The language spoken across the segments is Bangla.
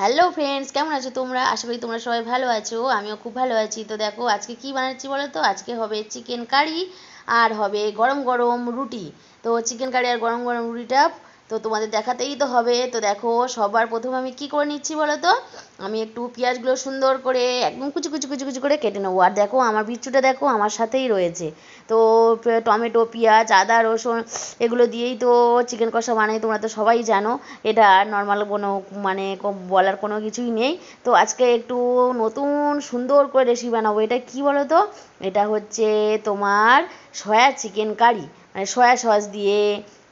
হ্যালো ফ্রেন্ডস কেমন আছো তোমরা আশা করি তোমরা সবাই ভালো আছো আমিও খুব ভালো আছি তো দেখো আজকে কি বানাচ্ছি বলো তো আজকে হবে চিকেন কারি আর হবে গরম গরম রুটি তো চিকেন কারি আর গরম গরম রুটিটা তো তোমাদের দেখাতেই তো হবে তো দেখো সবার প্রথমে আমি কি করে নিচ্ছি বলো তো আমি একটু পেঁয়াজগুলো সুন্দর করে একদম কুচি কুচি কুচি কুচি করে কেটে নেবো আর দেখো আমার বিচ্ছুটা দেখো আমার সাথেই রয়েছে তো টমেটো পেঁয়াজ আদা রসুন এগুলো দিয়েই তো চিকেন কষা বানাই তোমরা তো সবাই জানো এটা নর্মাল কোনো মানে বলার কোনো কিছুই নেই তো আজকে একটু নতুন সুন্দর করে রেসিপি বানাবো এটা কি বলো তো এটা হচ্ছে তোমার সয়া চিকেন কারি মানে সয়া সস দিয়ে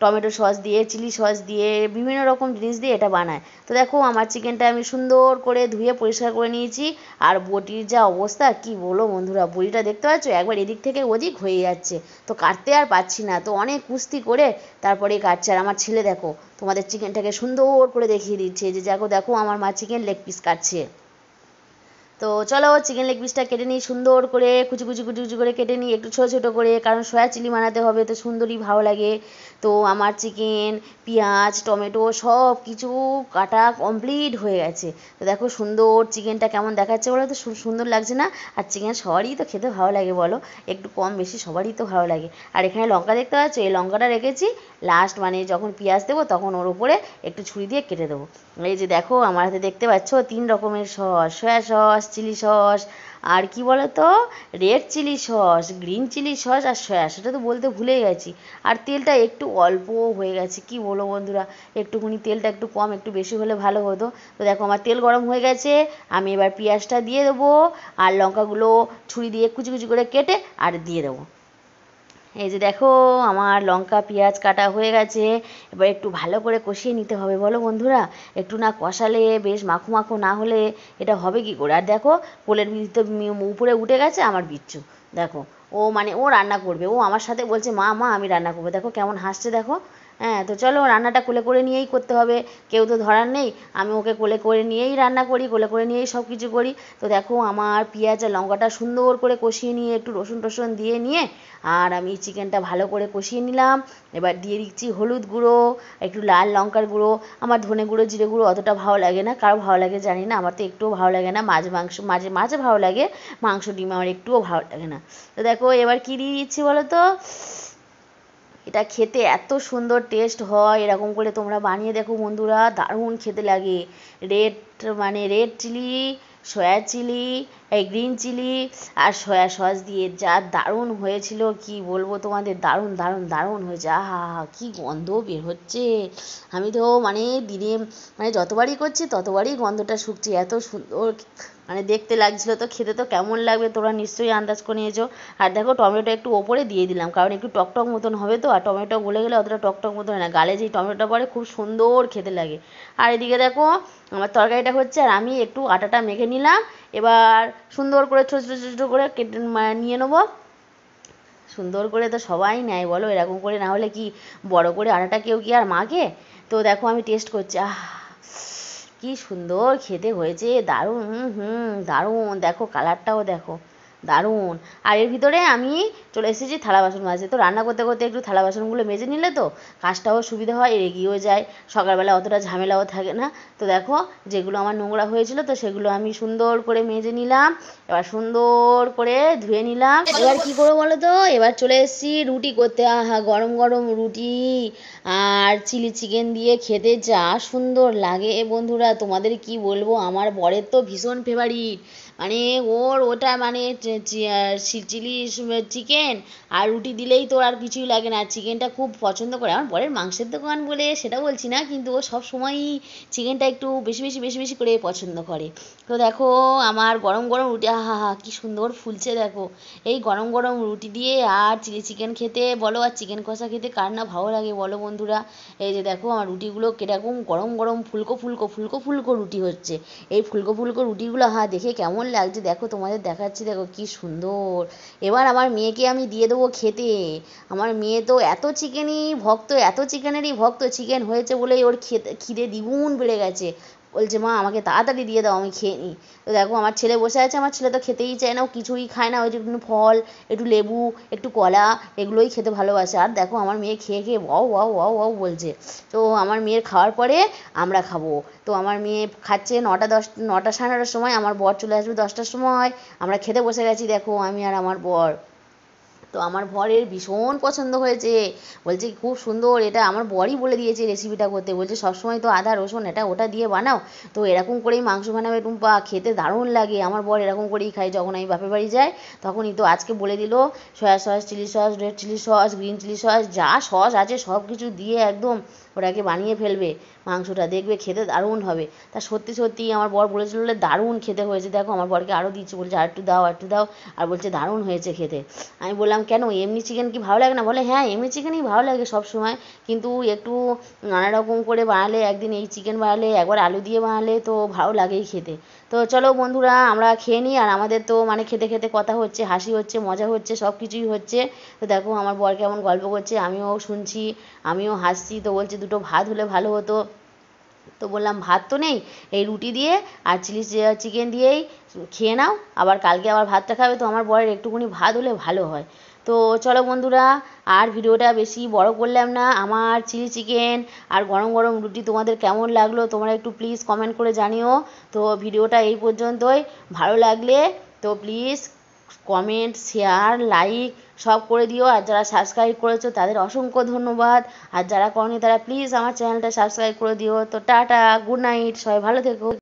টমেটো সস দিয়ে চিলি সস দিয়ে বিভিন্ন রকম জিনিস দিয়ে এটা বানায় তো দেখো আমার চিকেনটা আমি সুন্দর করে ধুয়ে পরিষ্কার করে নিয়েছি আর বটির যা অবস্থা কি বলো বন্ধুরা বটিটা দেখতে পাচ্ছ একবার এদিক থেকে ওদিক হয়ে যাচ্ছে তো কাটতে আর পাচ্ছি না তো অনেক কুস্তি করে তারপরে কাটছে আর আমার ছেলে দেখো তোমাদের চিকেনটাকে সুন্দর করে দেখিয়ে দিচ্ছে যে দেখো দেখো আমার মা চিকেন লেগ পিস কাটছে তো চলো চিকেন লেগ পিসটা কেটে নিই সুন্দর করে কুচি কুচি কুচি কুচি করে কেটে নিই একটু ছোটো ছোটো করে কারণ সয়া চিলি বানাতে হবে তো সুন্দরই ভালো লাগে তো আমার চিকেন পেঁয়াজ টমেটো সব কিছু কাটা কমপ্লিট হয়ে গেছে তো দেখো সুন্দর চিকেনটা কেমন দেখাচ্ছে বলো তো সুন্দর লাগছে না আর চিকেন সবারই তো খেতে ভালো লাগে বলো একটু কম বেশি সবারই তো ভালো লাগে আর এখানে লঙ্কা দেখতে পাচ্ছ এই লঙ্কাটা রেখেছি লাস্ট মানে যখন পেঁয়াজ দেবো তখন ওর উপরে একটু ছুরি দিয়ে কেটে দেবো এই যে দেখো আমার হাতে দেখতে পাচ্ছ তিন রকমের sauce soya sauce chili sauce আর কি বলতো red chili sauce green chili sauce আর সয়া সেটা তো বলতে ভুলে গেছি আর তেলটা একটু অল্প হয়ে গেছে কি বলো বন্ধুরা একটুখানি তেলটা একটু কম একটু বেশি হলে ভালো হতো তো দেখো আমার তেল গরম হয়ে গেছে আমি এবার পেঁয়াজটা দিয়ে দেবো আর লঙ্কাগুলো ছুরি দিয়ে কুচি কুচি করে কেটে আর দিয়ে দেবো এই যে দেখো আমার লঙ্কা পেঁয়াজ কাটা হয়ে গেছে এবার একটু ভালো করে কষিয়ে নিতে হবে বলো বন্ধুরা একটু না কষালে বেশ মাখো মাখো না হলে এটা হবে কি করে আর দেখো পোলের তো উপরে উঠে গেছে আমার বিচ্ছু দেখো ও মানে ও রান্না করবে ও আমার সাথে বলছে মা মা আমি রান্না করবো দেখো কেমন হাসছে দেখো হ্যাঁ তো চলো রান্নাটা কোলে করে নিয়েই করতে হবে কেউ তো ধরার নেই আমি ওকে কোলে করে নিয়েই রান্না করি কোলে করে নিয়েই সব কিছু করি তো দেখো আমার পেঁয়াজ আর লঙ্কাটা সুন্দর করে কষিয়ে নিয়ে একটু রসুন টসুন দিয়ে নিয়ে আর আমি চিকেনটা ভালো করে কষিয়ে নিলাম এবার দিয়ে দিচ্ছি হলুদ গুঁড়ো একটু লাল লঙ্কার গুঁড়ো আমার ধনে গুঁড়ো জিরে গুঁড়ো অতটা ভালো লাগে না কারো ভালো লাগে জানি না আমার তো একটুও ভালো লাগে না মাছ মাংস মাঝে মাছে ভালো লাগে মাংস ডিম আমার একটুও ভালো লাগে না তো দেখো এবার কী দিয়ে দিচ্ছি বলো তো এটা খেতে এত সুন্দর টেস্ট হয় এরকম করে তোমরা বানিয়ে দেখো বন্ধুরা দারুণ খেতে লাগে রেড মানে রেড চিলি সয়া চিলি এই গ্রিন চিলি আর সয়া সস দিয়ে যা দারুণ হয়েছিল কি বলবো তোমাদের দারুণ দারুণ দারুণ হয়েছে আহা কি গন্ধ বের হচ্ছে আমি তো মানে দিনে মানে যতবারই করছি ততবারই গন্ধটা শুকছে এত সুন্দর মানে দেখতে লাগছিলো তো খেতে তো কেমন লাগবে তোমরা নিশ্চয়ই আন্দাজ করে নিয়েছো আর দেখো টমেটো একটু ওপরে দিয়ে দিলাম কারণ একটু টকটক মতন হবে তো আর টমেটো গলে গেলে অতটা টকটক মতন হয় না গালে যেই টমেটো পড়ে খুব সুন্দর খেতে লাগে আর এদিকে দেখো আমার তরকারিটা হচ্ছে আর আমি একটু আটাটা মেখে নিলাম এবার সুন্দর করে ছোটো ছোটো ছোটো করে কেটে মানে নিয়ে নেবো সুন্দর করে তো সবাই নেয় বলো এরকম করে না হলে কি বড় করে আটাটা কেউ কি আর মাখে তো দেখো আমি টেস্ট করছি আহ কি সুন্দর খেতে হয়েছে দারুণ হুম হুম দারুণ দেখো কালারটাও দেখো দারুণ আর এর ভিতরে আমি চলে এসেছি থালা বাসন মাজতে তো রান্না করতে করতে একটু থালা বাসনগুলো মেজে নিলে তো কাজটাও সুবিধা হয় এর এগিয়েও যায় সকালবেলা অতটা ঝামেলাও থাকে না তো দেখো যেগুলো আমার নোংরা হয়েছিল তো সেগুলো আমি সুন্দর করে মেজে নিলাম এবার সুন্দর করে ধুয়ে নিলাম এবার কি করবো বলো তো এবার চলে এসেছি রুটি করতে আহা গরম গরম রুটি আর চিলি চিকেন দিয়ে খেতে যা সুন্দর লাগে বন্ধুরা তোমাদের কি বলবো আমার বরের তো ভীষণ ফেভারিট মানে ওর ওটা মানে চিলি চিকেন আর রুটি দিলেই তো আর কিছুই লাগে না চিকেনটা খুব পছন্দ করে আমার বরের মাংসের দোকান বলে সেটা বলছি না কিন্তু ও সব সময়ই চিকেনটা একটু বেশি বেশি বেশি বেশি করে পছন্দ করে তো দেখো আমার গরম গরম রুটি আহা হা কী সুন্দর ফুলছে দেখো এই গরম গরম রুটি দিয়ে আর চিলি চিকেন খেতে বলো আর চিকেন কষা খেতে কার না ভালো লাগে বলো বন্ধুরা এই যে দেখো আমার রুটিগুলো কীরকম গরম গরম ফুলকো ফুলকো ফুলকো ফুলকো রুটি হচ্ছে এই ফুলকো ফুলকো রুটিগুলো হা হ্যাঁ, দেখে কেমন লাগছে দেখো তোমাদের দেখাচ্ছি দেখো কি সুন্দর এবার আমার মেয়েকে আমি দিয়ে দেবো খেতে আমার মেয়ে তো এত চিকেনই ভক্ত এত চিকেনেরই ভক্ত চিকেন হয়েছে বলেই ওর খেতে খিদে দ্বিগুণ বেড়ে গেছে বলছে মা আমাকে তাড়াতাড়ি দিয়ে দাও আমি খেয়ে নিই তো দেখো আমার ছেলে বসে আছে আমার ছেলে তো খেতেই চায় না ও কিছুই খায় না ওই যে একটু ফল একটু লেবু একটু কলা এগুলোই খেতে ভালোবাসে আর দেখো আমার মেয়ে খেয়ে খেয়ে ওয়াও ওয়াও ওয়াও ওয়াও বলছে তো আমার মেয়ের খাওয়ার পরে আমরা খাবো তো আমার মেয়ে খাচ্ছে নটা দশ নটা সাড়ে নটার সময় আমার বর চলে আসবে দশটার সময় আমরা খেতে বসে গেছি দেখো আমি আর আমার বর তো আমার বরের ভীষণ পছন্দ হয়েছে বলছে খুব সুন্দর এটা আমার বরই বলে দিয়েছে রেসিপিটা করতে বলছে সবসময় তো আদা রসুন এটা ওটা দিয়ে বানাও তো এরকম করেই মাংস বানাবে টুম্পা খেতে দারুণ লাগে আমার বর এরকম করেই খাই যখন আমি বাপের বাড়ি যাই তখনই তো আজকে বলে দিল soya sauce chili sauce red chili sauce green chili sauce যা সস আছে সব কিছু দিয়ে একদম ওটাকে বানিয়ে ফেলবে মাংসটা দেখবে খেতে দারুণ হবে তা সত্যি সত্যিই আমার বর বলেছিল বলে দারুণ খেতে হয়েছে দেখো আমার বরকে আরও দিচ্ছি বলছে আর একটু দাও আর একটু দাও আর বলছে দারুণ হয়েছে খেতে আমি বললাম কেন এমনি চিকেন কি ভালো লাগে না বলে হ্যাঁ এমনি চিকেনই ভালো লাগে সব সময় কিন্তু একটু নানা রকম করে বানালে একদিন এই চিকেন বানালে একবার আলু দিয়ে বানালে তো ভালো লাগেই খেতে তো চলো বন্ধুরা আমরা খেয়ে নিই আর আমাদের তো মানে খেতে খেতে কথা হচ্ছে হাসি হচ্ছে মজা হচ্ছে সব কিছুই হচ্ছে তো দেখো আমার বর কেমন গল্প করছে আমিও শুনছি আমিও হাসছি তো বলছে দুটো ভাত হলে ভালো হতো তো বললাম ভাত তো নেই এই রুটি দিয়ে আর চিলি চিকেন দিয়েই খেয়ে নাও আবার কালকে আবার ভাতটা খাবে তো আমার বরের একটুখানি ভাত হলে ভালো হয় তো চলো বন্ধুরা আর ভিডিওটা বেশি বড় করলাম না আমার চিলি চিকেন আর গরম গরম রুটি তোমাদের কেমন লাগলো তোমরা একটু প্লিজ কমেন্ট করে জানিও তো ভিডিওটা এই পর্যন্তই ভালো লাগলে তো প্লিজ কমেন্ট শেয়ার লাইক সব করে দিও আর যারা সাবস্ক্রাইব করেছো তাদের অসংখ্য ধন্যবাদ আর যারা করনি তারা প্লিজ আমার চ্যানেলটা সাবস্ক্রাইব করে দিও তো টাটা গুড নাইট সবাই ভালো থেকো